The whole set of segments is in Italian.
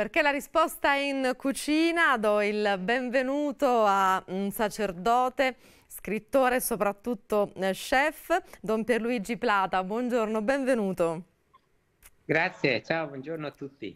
Perché la risposta è in cucina, do il benvenuto a un sacerdote, scrittore e soprattutto eh, chef, Don Pierluigi Plata. Buongiorno, benvenuto. Grazie, ciao, buongiorno a tutti.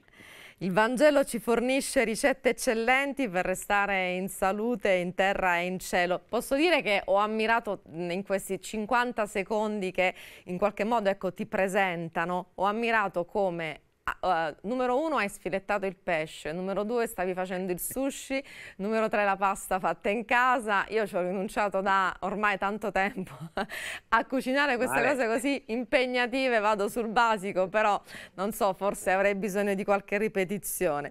Il Vangelo ci fornisce ricette eccellenti per restare in salute in terra e in cielo. Posso dire che ho ammirato in questi 50 secondi che in qualche modo ecco, ti presentano, ho ammirato come Uh, numero uno hai sfilettato il pesce, numero due stavi facendo il sushi, numero tre la pasta fatta in casa. Io ci ho rinunciato da ormai tanto tempo a cucinare queste vale. cose così impegnative, vado sul basico, però non so, forse avrei bisogno di qualche ripetizione.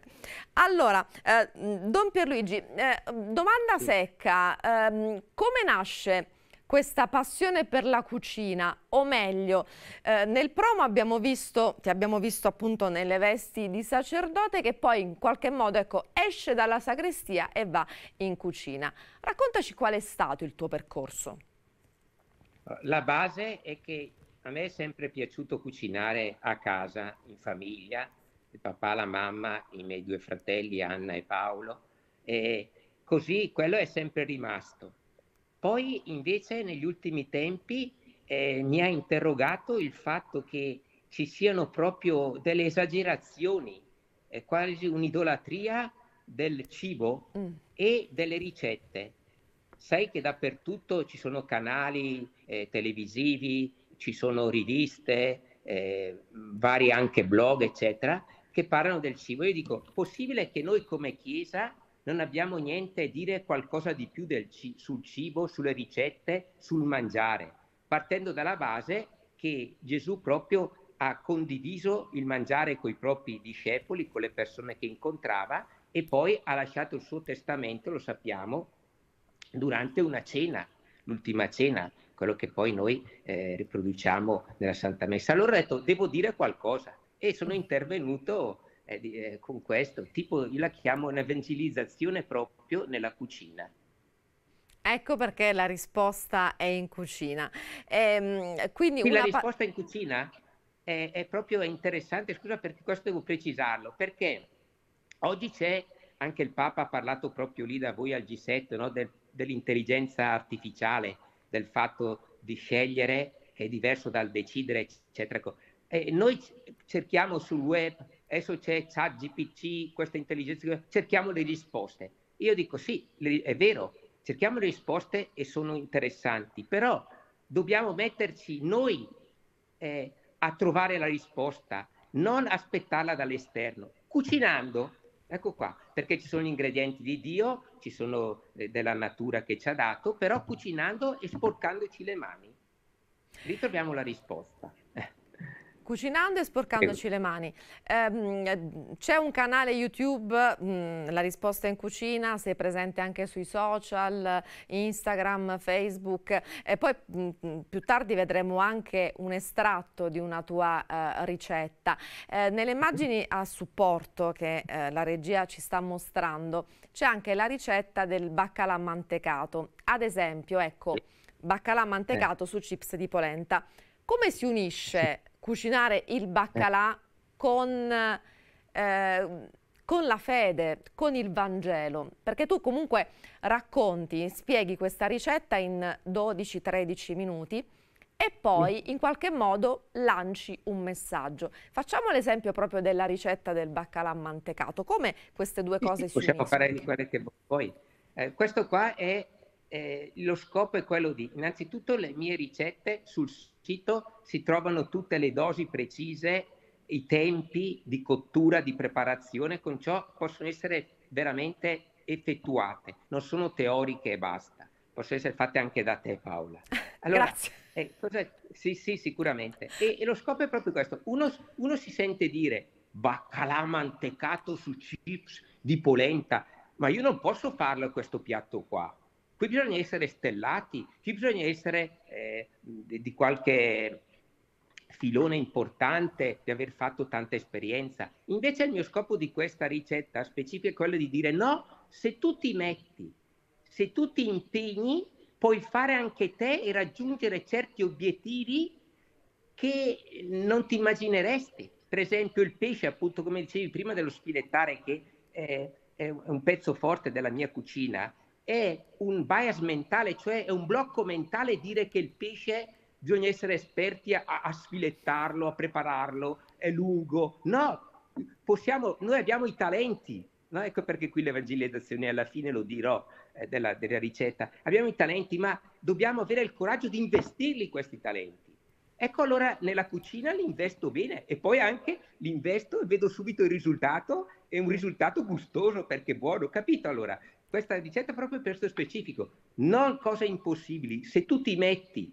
Allora, eh, mm, Don Pierluigi, eh, domanda secca, eh, come nasce questa passione per la cucina, o meglio, eh, nel promo abbiamo visto, ti abbiamo visto appunto nelle vesti di sacerdote che poi in qualche modo ecco, esce dalla sacrestia e va in cucina. Raccontaci qual è stato il tuo percorso. La base è che a me è sempre piaciuto cucinare a casa, in famiglia, il papà, la mamma, i miei due fratelli Anna e Paolo e così quello è sempre rimasto. Poi invece negli ultimi tempi eh, mi ha interrogato il fatto che ci siano proprio delle esagerazioni, eh, quasi un'idolatria del cibo mm. e delle ricette. Sai che dappertutto ci sono canali eh, televisivi, ci sono riviste, eh, vari anche blog, eccetera, che parlano del cibo. Io dico, possibile che noi come Chiesa non abbiamo niente a dire qualcosa di più ci- sul cibo, sulle ricette, sul mangiare, partendo dalla base che Gesù proprio ha condiviso il mangiare con i propri discepoli, con le persone che incontrava e poi ha lasciato il suo testamento, lo sappiamo, durante una cena, l'ultima cena, quello che poi noi eh, riproduciamo nella Santa Messa. Allora ho detto, devo dire qualcosa e sono intervenuto eh, eh, con questo, tipo io la chiamo un'evangelizzazione proprio nella cucina. Ecco perché la risposta è in cucina. Ehm, quindi una... La risposta in cucina è, è proprio interessante, scusa perché questo devo precisarlo, perché oggi c'è, anche il Papa ha parlato proprio lì da voi al G7, no, del, dell'intelligenza artificiale, del fatto di scegliere che è diverso dal decidere, eccetera. E noi cerchiamo sul web adesso c'è chat GPC, questa intelligenza, cerchiamo le risposte. Io dico sì, è vero, cerchiamo le risposte e sono interessanti, però dobbiamo metterci noi eh, a trovare la risposta, non aspettarla dall'esterno. Cucinando, ecco qua, perché ci sono gli ingredienti di Dio, ci sono eh, della natura che ci ha dato, però cucinando e sporcandoci le mani, ritroviamo la risposta. Cucinando e sporcandoci le mani, ehm, c'è un canale YouTube, mh, mm, La risposta in cucina, sei presente anche sui social, Instagram, Facebook e poi mh, mm, mm, più tardi vedremo anche un estratto di una tua eh, ricetta. Eh, nelle immagini a supporto che eh, la regia ci sta mostrando c'è anche la ricetta del baccalà mantecato, ad esempio ecco baccalà mantecato eh. su chips di polenta. Come si unisce cucinare il baccalà con, eh, con, la fede, con il Vangelo, perché tu comunque racconti, spieghi questa ricetta in 12-13 minuti e poi in qualche modo lanci un messaggio. Facciamo l'esempio proprio della ricetta del baccalà mantecato, come queste due cose sì, si uniscono. Possiamo fare di quelle che vuoi. Eh, questo qua è eh, lo scopo è quello di, innanzitutto le mie ricette sul sito si trovano tutte le dosi precise, i tempi di cottura, di preparazione, con ciò possono essere veramente effettuate, non sono teoriche e basta, possono essere fatte anche da te Paola. Allora, Grazie. Eh, sì, sì, sicuramente. E, e, lo scopo è proprio questo, uno, uno si sente dire baccalà mantecato su chips di polenta, ma io non posso farlo questo piatto qua, Qui bisogna essere stellati, qui bisogna essere eh, di, qualche filone importante di aver fatto tanta esperienza. Invece il mio scopo di questa ricetta specifica è quello di dire no, se tu ti metti, se tu ti impegni, puoi fare anche te e raggiungere certi obiettivi che non ti immagineresti. Per esempio il pesce, appunto come dicevi prima dello spilettare, che è, è un pezzo forte della mia cucina, è un bias mentale, cioè è un blocco mentale dire che il pesce bisogna essere esperti a, a sfilettarlo, a prepararlo, è lungo. No, possiamo, noi abbiamo i talenti, no? ecco perché qui l'evangelizzazione alla fine lo dirò eh, della, della ricetta, abbiamo i talenti ma dobbiamo avere il coraggio di investirli questi talenti. Ecco allora nella cucina li investo bene e poi anche li investo e vedo subito il risultato, è un risultato gustoso perché è buono, capito allora? questa ricetta proprio per questo specifico, non cose impossibili. Se tu ti metti,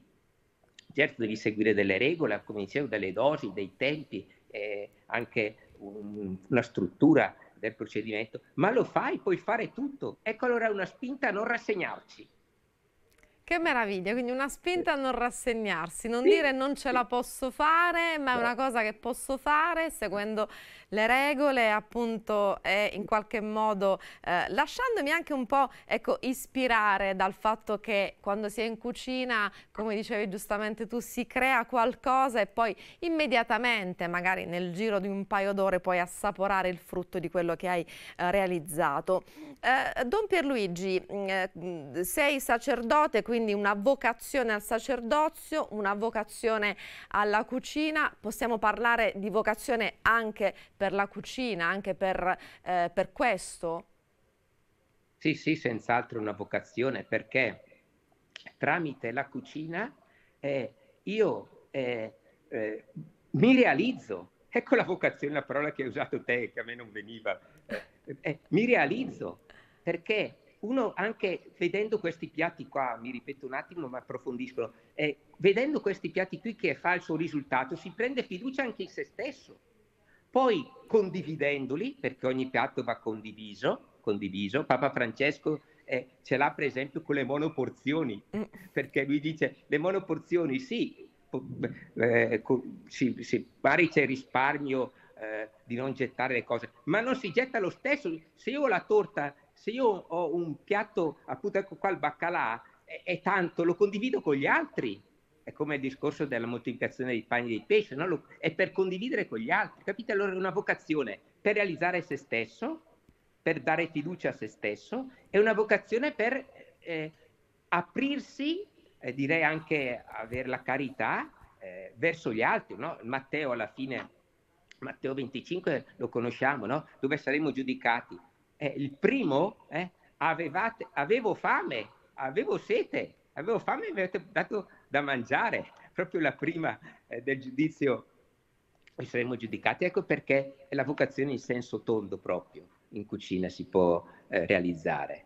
certo devi seguire delle regole, come dicevo, delle dosi, dei tempi, eh, anche un, una struttura del procedimento, ma lo fai, puoi fare tutto. Ecco allora una spinta a non rassegnarci. Che meraviglia, quindi una spinta a non rassegnarsi, non sì. dire non ce la posso fare, ma è una cosa che posso fare seguendo le regole appunto e in qualche modo eh, lasciandomi anche un po' ecco, ispirare dal fatto che quando si è in cucina, come dicevi giustamente tu, si crea qualcosa e poi immediatamente, magari nel giro di un paio d'ore, puoi assaporare il frutto di quello che hai eh, realizzato. Eh, Don Pierluigi, mm, eh, sei sacerdote, quindi quindi una vocazione al sacerdozio, una vocazione alla cucina, possiamo parlare di vocazione anche per la cucina, anche per, eh, per questo? Sì, sì, senz'altro una vocazione perché tramite la cucina eh, io eh, eh, mi realizzo. Ecco la vocazione, la parola che hai usato te, che a me non veniva. Eh, eh, mi realizzo perché uno anche vedendo questi piatti qua, mi ripeto un attimo, ma approfondiscono, eh, vedendo questi piatti qui che fa il suo risultato, si prende fiducia anche in se stesso. Poi condividendoli, perché ogni piatto va condiviso, condiviso Papa Francesco eh, ce l'ha per esempio con le monoporzioni, mm. perché lui dice le monoporzioni sì, eh, si, si, magari c'è risparmio eh, di non gettare le cose, ma non si getta lo stesso. Se io ho la torta se io ho un piatto, appunto ecco qua il baccalà, è, è tanto, lo condivido con gli altri. È come il discorso della moltiplicazione dei pani e dei pesci, no? è per condividere con gli altri. Capite? Allora è una vocazione per realizzare se stesso, per dare fiducia a se stesso, è una vocazione per eh, aprirsi, eh, direi anche avere la carità eh, verso gli altri. No? Matteo alla fine, Matteo 25 lo conosciamo, no? dove saremo giudicati eh, il primo, eh, avevate, avevo fame, avevo sete, avevo fame e mi avete dato da mangiare, proprio la prima eh, del giudizio e saremo giudicati. Ecco perché è la vocazione in senso tondo proprio in cucina si può eh, realizzare.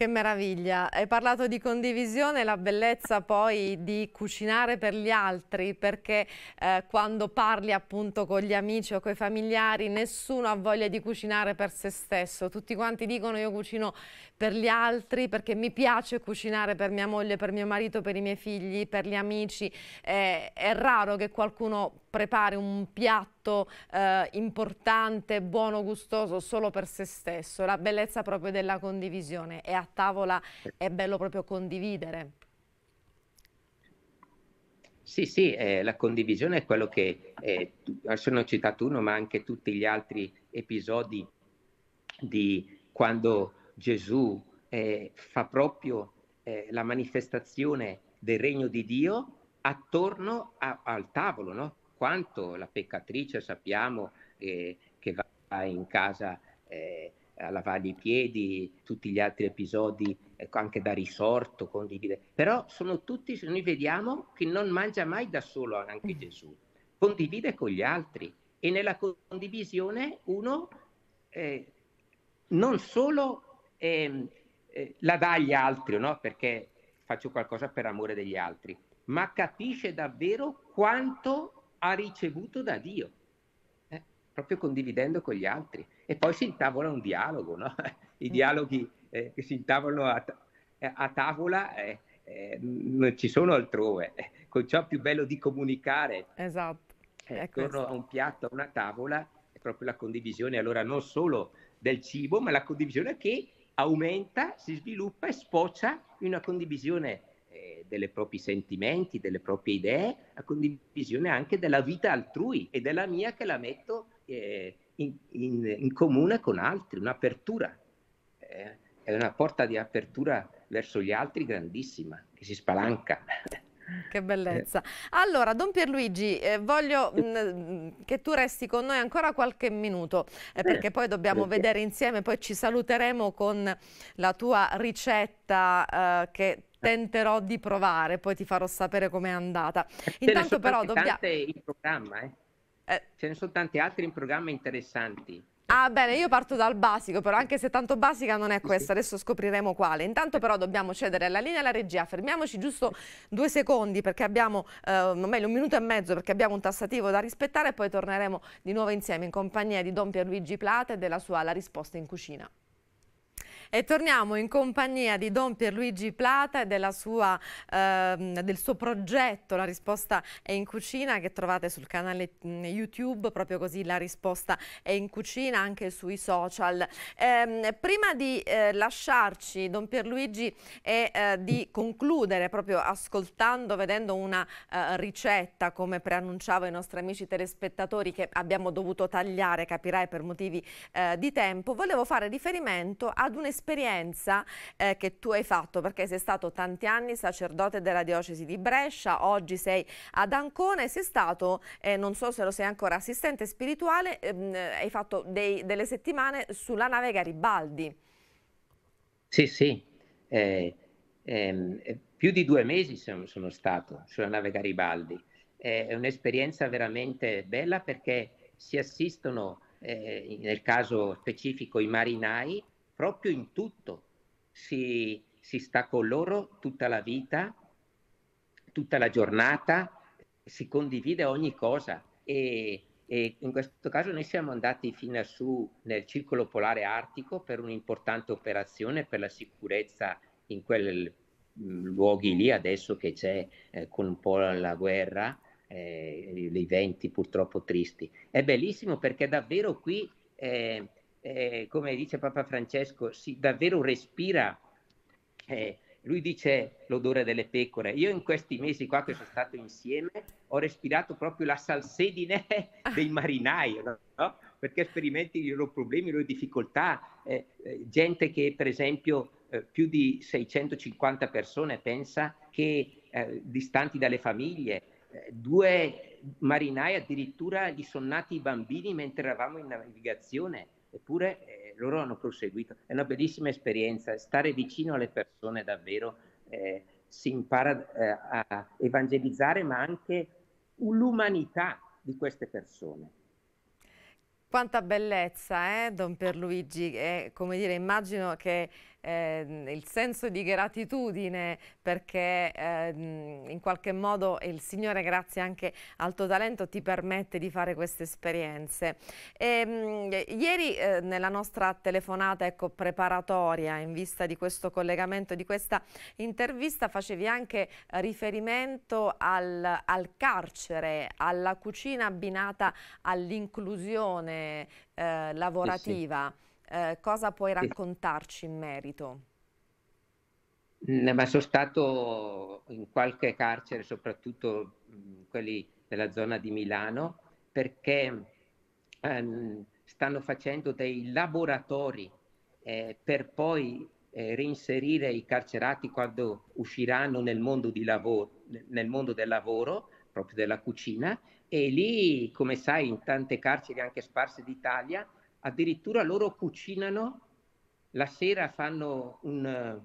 Che meraviglia, hai parlato di condivisione, la bellezza poi di cucinare per gli altri, perché eh, quando parli appunto con gli amici o con i familiari nessuno ha voglia di cucinare per se stesso, tutti quanti dicono io cucino per gli altri perché mi piace cucinare per mia moglie, per mio marito, per i miei figli, per gli amici, eh, è raro che qualcuno prepari un piatto eh, importante, buono, gustoso solo per se stesso, la bellezza proprio della condivisione e a tavola è bello proprio condividere. Sì, sì, eh, la condivisione è quello che, eh, adesso ne ho citato uno, ma anche tutti gli altri episodi di quando Gesù eh, fa proprio eh, la manifestazione del regno di Dio attorno a, al tavolo, no? quanto la peccatrice sappiamo eh, che va in casa eh, a lavare i piedi, tutti gli altri episodi eh, anche da risorto, condivide. Però sono tutti, noi vediamo che non mangia mai da solo anche mm. Gesù, condivide con gli altri e nella condivisione uno eh, non solo ehm, eh, la dà agli altri, no? perché faccio qualcosa per amore degli altri, ma capisce davvero quanto ha ricevuto da Dio, eh? proprio condividendo con gli altri. E poi si intavola un dialogo, no? i mm. dialoghi eh, che si intavolano a, eh, a tavola non eh, eh, mm, ci sono altrove, con ciò più bello di comunicare. Esatto. attorno a un piatto, a una tavola, è proprio la condivisione, allora non solo del cibo, ma la condivisione che aumenta, si sviluppa e sfocia in una condivisione delle proprie sentimenti, delle proprie idee, a condivisione anche della vita altrui e della mia che la metto eh, in, in, in, comune con altri, un'apertura. Eh, è una porta di apertura verso gli altri grandissima, che si spalanca. Che bellezza. Eh. Allora, Don Pierluigi, eh, voglio mh, mm, mm, che tu resti con noi ancora qualche minuto, eh, perché eh, poi dobbiamo vedere insieme, poi ci saluteremo con la tua ricetta eh, che tenterò di provare, poi ti farò sapere com'è andata. Intanto però dobbiamo... in programma, eh? Eh. Ce ne sono tanti altri in programma interessanti. Ah bene, io parto dal basico, però anche se tanto basica non è questa, adesso scopriremo quale. Intanto però dobbiamo cedere la linea alla regia, fermiamoci giusto due secondi perché abbiamo, eh, meglio un minuto e mezzo perché abbiamo un tassativo da rispettare e poi torneremo di nuovo insieme in compagnia di Don Pierluigi Plate e della sua La risposta in cucina. E torniamo in compagnia di Don Pierluigi Plata e sua, eh, del suo progetto La risposta è in cucina che trovate sul canale mm, YouTube, proprio così La risposta è in cucina anche sui social. Eh, prima di eh, lasciarci Don Pierluigi e eh, di concludere proprio ascoltando, vedendo una eh, ricetta come preannunciavo ai nostri amici telespettatori che abbiamo dovuto tagliare, capirai per motivi eh, di tempo, volevo fare riferimento ad un'esperienza l'esperienza eh, che tu hai fatto, perché sei stato tanti anni sacerdote della diocesi di Brescia, oggi sei ad Ancona e sei stato, eh, non so se lo sei ancora, assistente spirituale, ehm, eh, hai fatto dei, delle settimane sulla nave Garibaldi. Sì, sì, eh, ehm, eh più di due mesi sono, sono stato sulla nave Garibaldi. È un'esperienza veramente bella perché si assistono eh, nel caso specifico i marinai proprio in tutto. Si, si sta con loro tutta la vita, tutta la giornata, si condivide ogni cosa e, e, in questo caso noi siamo andati fino a su nel circolo polare artico per un'importante operazione per la sicurezza in quei mm, luoghi lì adesso che c'è eh, con un po' la guerra, eh, gli eventi purtroppo tristi. È bellissimo perché davvero qui... Eh, eh, come dice Papa Francesco, si davvero respira. Eh, lui dice l'odore delle pecore. Io in questi mesi qua che sono stato insieme ho respirato proprio la salsedine ah. dei marinai, no? perché sperimenti i loro problemi, le loro difficoltà. Eh, eh, gente che per esempio eh, più di 650 persone pensa che eh, distanti dalle famiglie, eh, due marinai addirittura gli sono nati i bambini mentre eravamo in navigazione eppure eh, loro hanno proseguito. È una bellissima esperienza, stare vicino alle persone davvero eh, si impara eh, a evangelizzare, ma anche l'umanità di queste persone. Quanta bellezza, eh, Don Pierluigi, eh, come dire, immagino che eh, il senso di gratitudine perché eh, in qualche modo il Signore grazie anche al tuo talento ti permette di fare queste esperienze. E, ehm, mh, ieri eh, nella nostra telefonata ecco, preparatoria in vista di questo collegamento, di questa intervista facevi anche riferimento al, al carcere, alla cucina abbinata all'inclusione lavorativa. Eh, sì, sì. Eh, cosa puoi raccontarci in merito? Ma sono stato in qualche carcere, soprattutto mm, quelli della zona di Milano, perché ehm, stanno facendo dei laboratori eh, per poi eh, reinserire i carcerati quando usciranno nel mondo, lavoro, nel mondo, del lavoro, proprio della cucina, e lì, come sai, in tante carceri anche sparse d'Italia, addirittura loro cucinano, la sera fanno un, eh,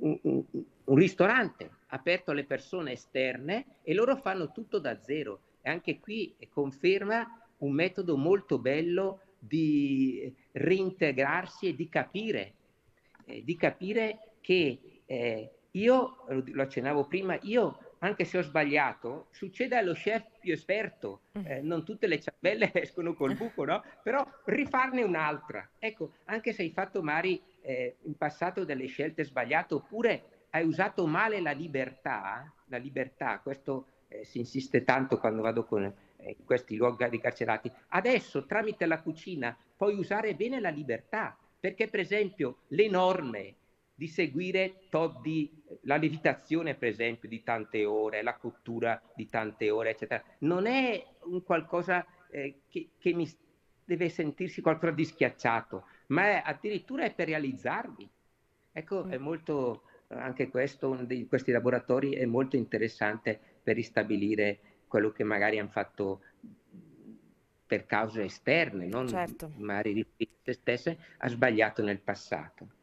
un, un, un ristorante aperto alle persone esterne e loro fanno tutto da zero. E anche qui conferma un metodo molto bello di reintegrarsi e di capire, eh, di capire che eh, io, lo accennavo prima, io anche se ho sbagliato, succede allo chef più esperto, mm. eh, non tutte le ciambelle escono col buco, no? Però rifarne un'altra. Ecco, anche se hai fatto Mari eh, in passato delle scelte sbagliate oppure hai usato male la libertà, la libertà, questo eh, si insiste tanto quando vado con eh, questi luoghi carcerati, adesso tramite la cucina puoi usare bene la libertà, perché per esempio le norme, di seguire di, la levitazione, per esempio, di tante ore, la cottura di tante ore, eccetera. Non è un qualcosa eh, che, che, mi deve sentirsi qualcosa di schiacciato, ma è, addirittura è per realizzarmi. Ecco, mm. è molto, anche questo, uno di questi laboratori è molto interessante per ristabilire quello che magari hanno fatto per cause esterne, non certo. magari di se stesse, ha sbagliato nel passato.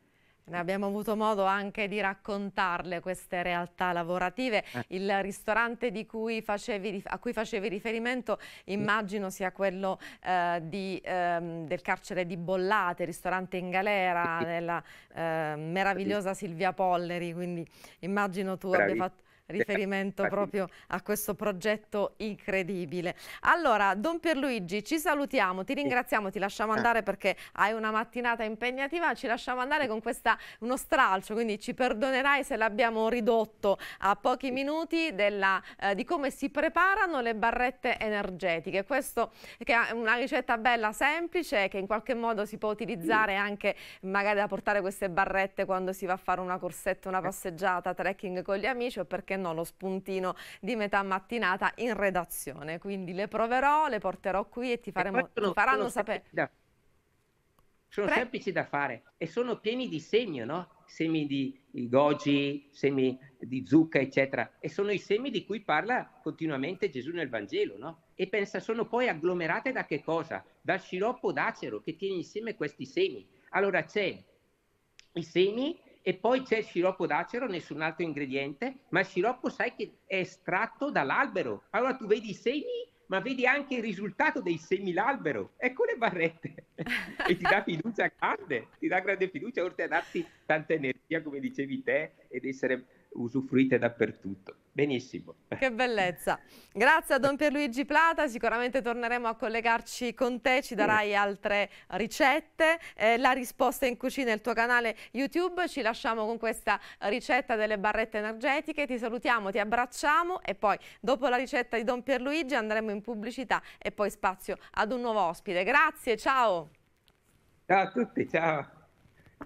Ne abbiamo avuto modo anche di raccontarle queste realtà lavorative. Eh. Il ristorante cui facevi, a cui facevi riferimento immagino sia quello eh, di, eh, del carcere di Bollate, ristorante in galera della eh, meravigliosa Silvia Polleri, quindi immagino tu Bravi. abbia fatto riferimento proprio a questo progetto incredibile. Allora, Don Pierluigi, ci salutiamo, ti ringraziamo, ti lasciamo ah. andare perché hai una mattinata impegnativa, ci lasciamo andare con questa, uno stralcio, quindi ci perdonerai se l'abbiamo ridotto a pochi minuti della, eh, di come si preparano le barrette energetiche. Questo che è una ricetta bella, semplice, che in qualche modo si può utilizzare anche magari da portare queste barrette quando si va a fare una corsetta, una eh. passeggiata, trekking con gli amici o perché perché no, lo spuntino di metà mattinata in redazione. Quindi le proverò, le porterò qui e ti, faremo, e sono, ti faranno sapere. Da, sono Pre... semplici da fare e sono pieni di segno, no? Semi di goji, semi di zucca, eccetera. E sono i semi di cui parla continuamente Gesù nel Vangelo, no? E pensa, sono poi agglomerate da che cosa? Dal sciroppo d'acero che tiene insieme questi semi. Allora c'è i semi e poi c'è il sciroppo d'acero, nessun altro ingrediente, ma il sciroppo sai che è estratto dall'albero. Allora tu vedi i semi, ma vedi anche il risultato dei semi l'albero. Ecco le barrette. e ti dà fiducia grande, ti dà grande fiducia, oltre a darti tanta energia, come dicevi te, ed essere usufruite dappertutto benissimo. Che bellezza. Grazie a Don Pierluigi Plata, sicuramente torneremo a collegarci con te, ci darai altre ricette. Eh, la risposta in cucina è il tuo canale YouTube, ci lasciamo con questa ricetta delle barrette energetiche, ti salutiamo, ti abbracciamo e poi dopo la ricetta di Don Pierluigi andremo in pubblicità e poi spazio ad un nuovo ospite. Grazie, ciao. Ciao a tutti, ciao.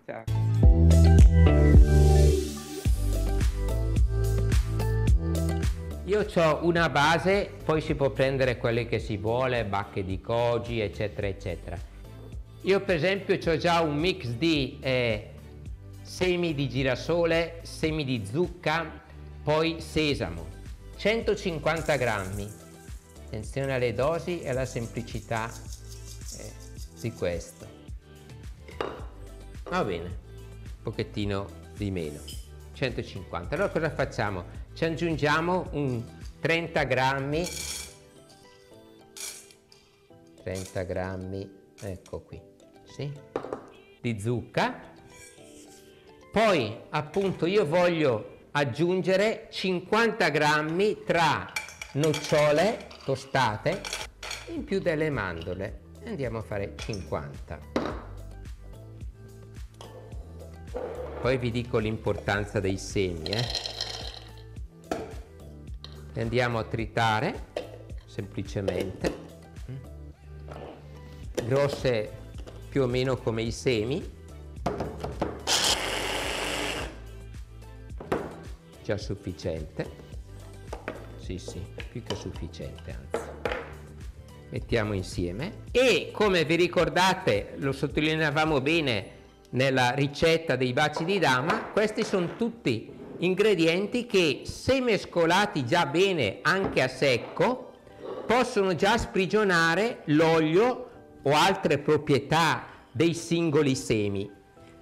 ciao. Io ho una base, poi si può prendere quelle che si vuole, bacche di koji, eccetera, eccetera. Io per esempio ho già un mix di eh, semi di girasole, semi di zucca, poi sesamo. 150 grammi. Attenzione alle dosi e alla semplicità eh, di questo. Va bene, un pochettino di meno. 150. Allora cosa facciamo? ci aggiungiamo un 30 grammi 30 grammi ecco qui sì, di zucca poi appunto io voglio aggiungere 50 grammi tra nocciole tostate in più delle mandorle andiamo a fare 50 poi vi dico l'importanza dei semi eh? e andiamo a tritare semplicemente grosse più o meno come i semi già sufficiente sì sì più che sufficiente anzi mettiamo insieme e come vi ricordate lo sottolineavamo bene nella ricetta dei baci di dama questi sono tutti ingredienti che se mescolati già bene anche a secco possono già sprigionare l'olio o altre proprietà dei singoli semi.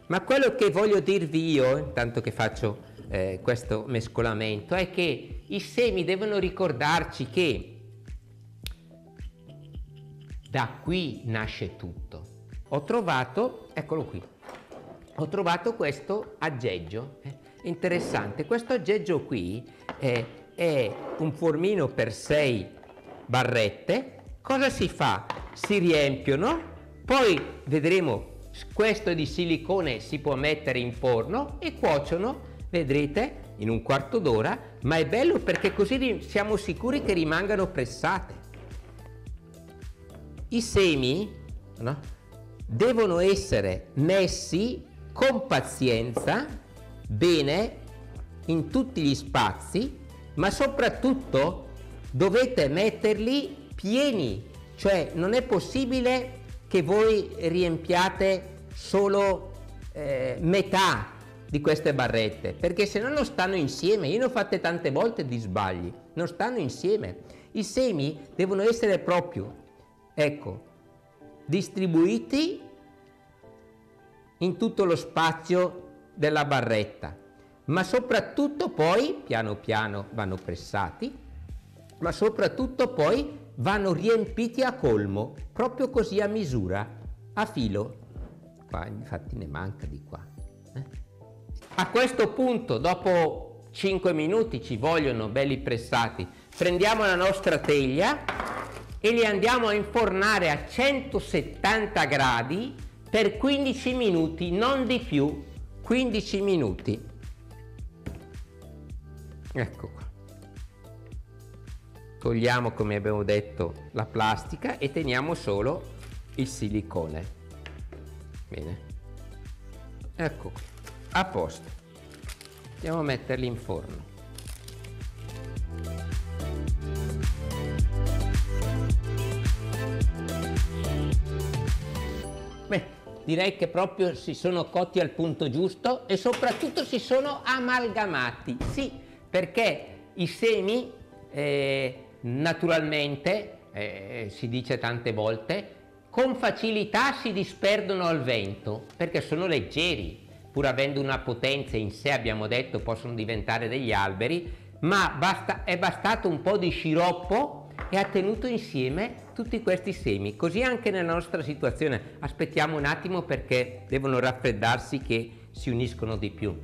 Ma quello che voglio dirvi io, intanto che faccio eh, questo mescolamento, è che i semi devono ricordarci che da qui nasce tutto. Ho trovato, eccolo qui, ho trovato questo aggeggio. Eh interessante. Questo aggeggio qui è, eh, è un formino per 6 barrette. Cosa si fa? Si riempiono, poi vedremo questo di silicone si può mettere in forno e cuociono, vedrete, in un quarto d'ora, ma è bello perché così siamo sicuri che rimangano pressate. I semi no, devono essere messi con pazienza bene in tutti gli spazi, ma soprattutto dovete metterli pieni, cioè non è possibile che voi riempiate solo eh, metà di queste barrette, perché se no non stanno insieme, io ne ho fatte tante volte di sbagli, non stanno insieme. I semi devono essere proprio, ecco, distribuiti in tutto lo spazio della barretta, ma soprattutto poi piano piano vanno pressati, ma soprattutto poi vanno riempiti a colmo, proprio così a misura, a filo. Qua infatti ne manca di qua. Eh? A questo punto, dopo 5 minuti ci vogliono belli pressati, prendiamo la nostra teglia e li andiamo a infornare a 170 gradi per 15 minuti, non di più, 15 minuti ecco qua togliamo come abbiamo detto la plastica e teniamo solo il silicone bene ecco qua. a posto andiamo a metterli in forno Beh, direi che proprio si sono cotti al punto giusto e soprattutto si sono amalgamati. Sì, perché i semi eh, naturalmente, eh, si dice tante volte, con facilità si disperdono al vento perché sono leggeri, pur avendo una potenza in sé, abbiamo detto, possono diventare degli alberi, ma basta, è bastato un po' di sciroppo e ha tenuto insieme tutti questi semi. Così anche nella nostra situazione. Aspettiamo un attimo perché devono raffreddarsi che si uniscono di più.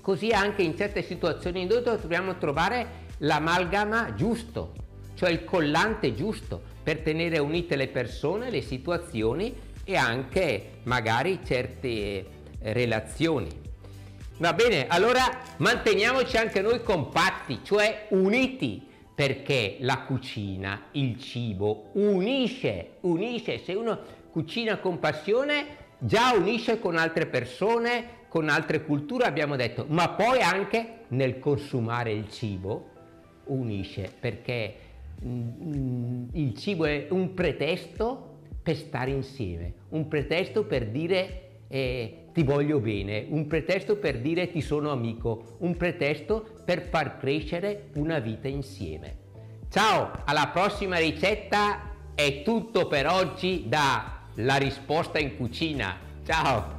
Così anche in certe situazioni dove dobbiamo trovare l'amalgama giusto, cioè il collante giusto per tenere unite le persone, le situazioni e anche magari certe eh, relazioni. Va bene, allora manteniamoci anche noi compatti, cioè uniti, perché la cucina, il cibo unisce, unisce, se uno cucina con passione già unisce con altre persone, con altre culture abbiamo detto, ma poi anche nel consumare il cibo unisce perché mm, mm il cibo è un pretesto per stare insieme, un pretesto per dire eh, ti voglio bene, un pretesto per dire ti sono amico, un pretesto per far crescere una vita insieme. Ciao, alla prossima ricetta è tutto per oggi da La risposta in cucina. Ciao!